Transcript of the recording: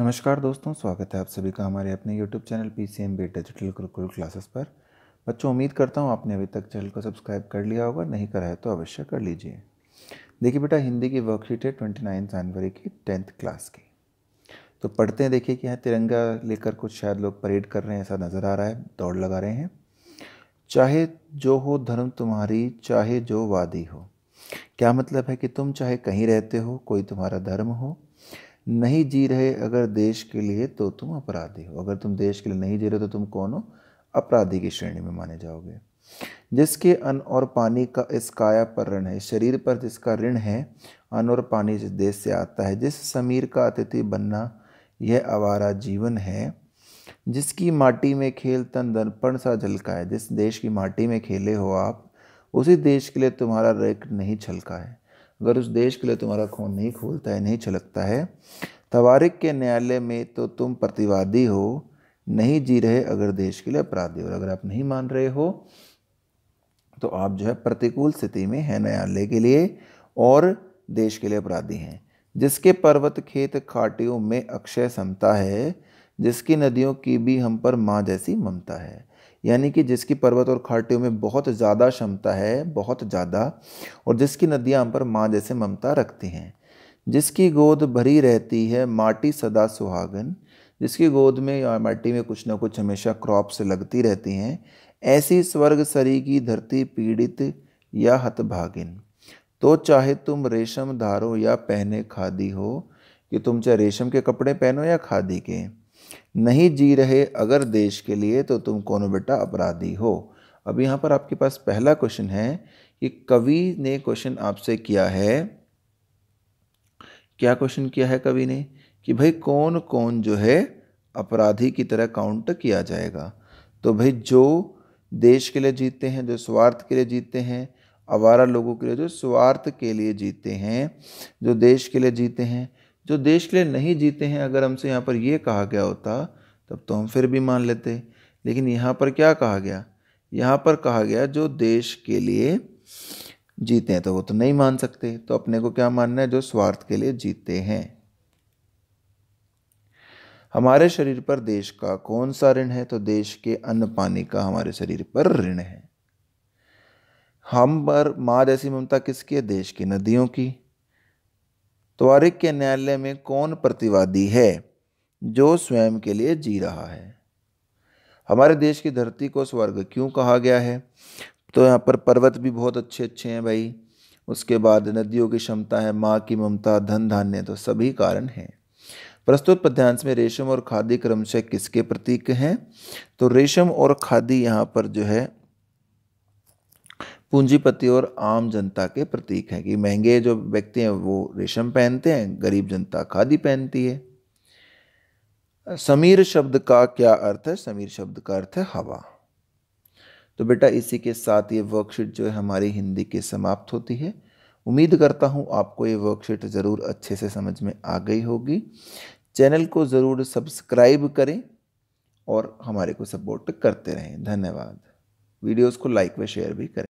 नमस्कार दोस्तों स्वागत है आप सभी का हमारे अपने YouTube channel P C M B digital Gurukul classes पर बच्चों उम्मीद करता हूँ आपने अभी तक चैनल को सब्सक्राइब कर लिया होगा नहीं करा है तो अवश्य कर लीजिए देखिए बेटा हिंदी की वर्कशीट है ट्वेंटी नाइन जनवरी की टेंथ क्लास की तो पढ़ते हैं देखिए कि यहाँ तिरंगा लेकर कुछ शायद लोग परेड कर रहे हैं ऐसा नज़र आ रहा है दौड़ लगा रहे हैं चाहे जो हो धर्म तुम्हारी चाहे जो वादी हो क्या मतलब है कि तुम चाहे कहीं रहते हो कोई तुम्हारा धर्म हो नहीं जी रहे अगर देश के लिए तो तुम अपराधी हो अगर तुम देश के लिए नहीं जी रहे तो तुम कौन हो अपराधी की श्रेणी में माने जाओगे जिसके अन्न और पानी का इस काया पर ऋण है शरीर पर जिसका ऋण है अन्न और पानी जिस देश से आता है जिस समीर का अतिथि बनना यह आवारा जीवन है जिसकी माटी में खेल तन दर्पण सा झलका है जिस देश की माटी में खेले हो आप उसी देश के लिए तुम्हारा रेक नहीं छलका है अगर उस देश के लिए तुम्हारा खून नहीं खोलता है नहीं छलकता है तवारिक के न्यायालय में तो तुम प्रतिवादी हो नहीं जी रहे अगर देश के लिए अपराधी और अगर आप नहीं मान रहे हो तो आप जो है प्रतिकूल स्थिति में है न्यायालय के लिए और देश के लिए अपराधी हैं जिसके पर्वत खेत खाटियों में अक्षय समता है जिसकी नदियों की भी हम पर माँ जैसी ममता है यानी कि जिसकी पर्वत और खाटियों में बहुत ज़्यादा क्षमता है बहुत ज़्यादा और जिसकी नदियाँ हम पर माँ जैसे ममता रखती हैं जिसकी गोद भरी रहती है माटी सदा सुहागन जिसकी गोद में या माटी में कुछ ना कुछ हमेशा क्रॉप से लगती रहती हैं ऐसी स्वर्ग सरी की धरती पीड़ित या हतभागिन तो चाहे तुम रेशम धारो या पहने खादी हो कि तुम चाहे रेशम के कपड़े पहनो या खादी के नहीं जी रहे अगर देश के लिए तो तुम कौन बेटा अपराधी हो अब यहाँ पर आपके पास पहला क्वेश्चन है कि कवि ने क्वेश्चन आपसे किया है क्या क्वेश्चन किया है कवि ने कि भाई कौन कौन जो है अपराधी की तरह काउंट किया जाएगा तो भाई जो देश के लिए जीते हैं जो स्वार्थ के लिए जीते हैं आवारा लोगों के लिए जो स्वार्थ के लिए जीते हैं जो देश के लिए जीते हैं जो देश के लिए नहीं जीते हैं अगर हमसे यहाँ पर ये कहा गया होता तब तो हम फिर भी मान लेते लेकिन यहाँ पर क्या कहा गया यहाँ पर कहा गया जो देश के लिए जीते हैं तो वो तो नहीं मान सकते तो अपने को क्या मानना है जो स्वार्थ के लिए जीते हैं हमारे शरीर पर देश का कौन सा ऋण है तो देश के अन्न पानी का हमारे शरीर पर ऋण है हम पर माँ जैसी ममता किसकी है देश की नदियों की त्वरिक के न्यायालय में कौन प्रतिवादी है जो स्वयं के लिए जी रहा है हमारे देश की धरती को स्वर्ग क्यों कहा गया है तो यहाँ पर पर्वत भी बहुत अच्छे अच्छे हैं भाई उसके बाद नदियों की क्षमता है माँ की ममता धन धान्य तो सभी कारण हैं प्रस्तुत पद्यांश में रेशम और खादी क्रमशः किसके प्रतीक हैं तो रेशम और खादी यहाँ पर जो है पूंजीपति और आम जनता के प्रतीक हैं कि महंगे जो व्यक्ति हैं वो रेशम पहनते हैं गरीब जनता खादी पहनती है समीर शब्द का क्या अर्थ है समीर शब्द का अर्थ है हवा तो बेटा इसी के साथ ये वर्कशीट जो है हमारी हिंदी की समाप्त होती है उम्मीद करता हूँ आपको ये वर्कशीट ज़रूर अच्छे से समझ में आ गई होगी चैनल को ज़रूर सब्सक्राइब करें और हमारे को सपोर्ट करते रहें धन्यवाद वीडियोस को लाइक व शेयर भी करें